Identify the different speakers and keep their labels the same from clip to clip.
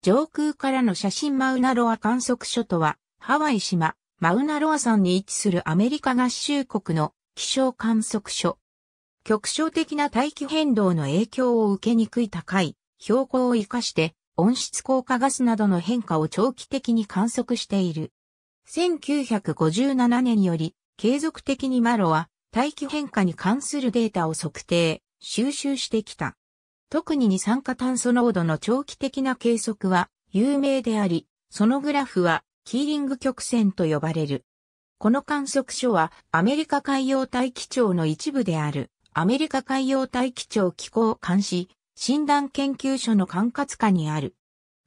Speaker 1: 上空からの写真マウナロア観測所とは、ハワイ島、マウナロア山に位置するアメリカ合衆国の気象観測所。局所的な大気変動の影響を受けにくい高い標高を活かして温室効果ガスなどの変化を長期的に観測している。1957年より継続的にマロは大気変化に関するデータを測定、収集してきた。特に二酸化炭素濃度の長期的な計測は有名であり、そのグラフはキーリング曲線と呼ばれる。この観測所はアメリカ海洋大気庁の一部であるアメリカ海洋大気庁気候監視診断研究所の管轄下にある。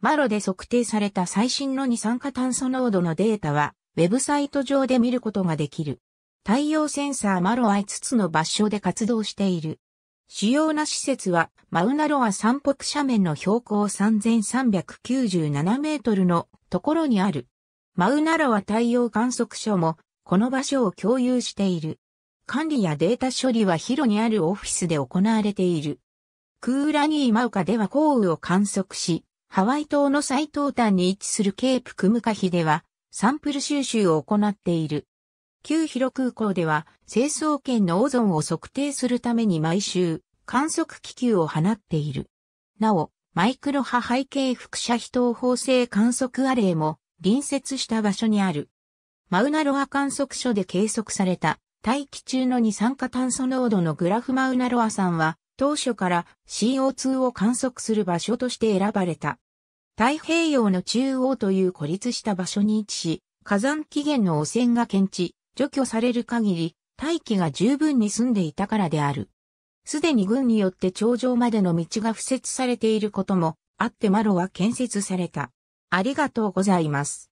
Speaker 1: マロで測定された最新の二酸化炭素濃度のデータはウェブサイト上で見ることができる。太陽センサーマロは5つの場所で活動している。主要な施設は、マウナロア山北斜面の標高3397メートルのところにある。マウナロア太陽観測所も、この場所を共有している。管理やデータ処理は広にあるオフィスで行われている。クーラニーマウカでは降雨を観測し、ハワイ島の最東端に位置するケープクムカヒでは、サンプル収集を行っている。旧広空港では、成層圏のオゾンを測定するために毎週、観測気球を放っている。なお、マイクロ波背景輻射非等方正観測アレイも隣接した場所にある。マウナロア観測所で計測された大気中の二酸化炭素濃度のグラフマウナロアさんは当初から CO2 を観測する場所として選ばれた。太平洋の中央という孤立した場所に位置し、火山起源の汚染が検知、除去される限り、大気が十分に済んでいたからである。すでに軍によって頂上までの道が敷設されていることもあってマロは建設された。ありがとうございます。